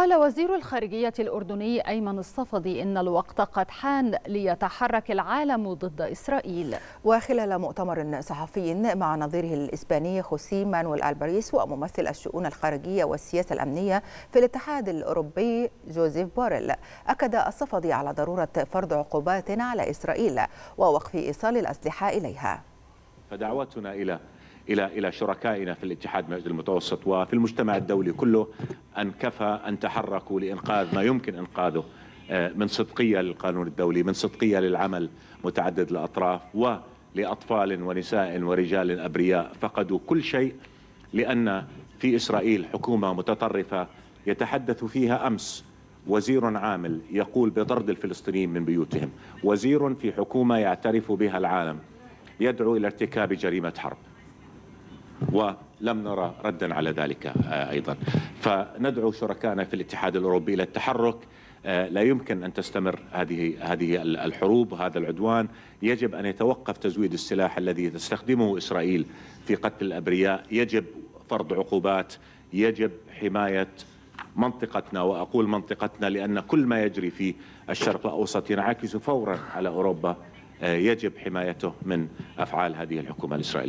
قال وزير الخارجية الأردني أيمن الصفدي إن الوقت قد حان ليتحرك العالم ضد إسرائيل وخلال مؤتمر صحفي مع نظيره الإسباني خوسيه مانويل ألباريس وممثل الشؤون الخارجية والسياسة الأمنية في الاتحاد الأوروبي جوزيف بوريل أكد الصفدي على ضرورة فرض عقوبات على إسرائيل ووقف إيصال الأسلحة إليها فدعوتنا إلى الى الى شركائنا في الاتحاد المجلس المتوسط وفي المجتمع الدولي كله ان كفى ان تحركوا لانقاذ ما يمكن انقاذه آه، من صدقيه للقانون الدولي، من صدقيه للعمل متعدد الاطراف ولاطفال ونساء ورجال ابرياء فقدوا كل شيء لان في اسرائيل حكومه متطرفه يتحدث فيها امس وزير عامل يقول بطرد الفلسطينيين من بيوتهم، وزير في حكومه يعترف بها العالم يدعو الى ارتكاب جريمه حرب. ولم نرى ردا على ذلك آه، ايضا فندعو شركائنا في الاتحاد الاوروبي الى التحرك آه، لا يمكن ان تستمر هذه هذه الحروب وهذا العدوان يجب ان يتوقف تزويد السلاح الذي تستخدمه اسرائيل في قتل الابرياء يجب فرض عقوبات يجب حمايه منطقتنا واقول منطقتنا لان كل ما يجري في الشرق الاوسط ينعكس فورا على اوروبا آه، يجب حمايته من افعال هذه الحكومه الاسرائيليه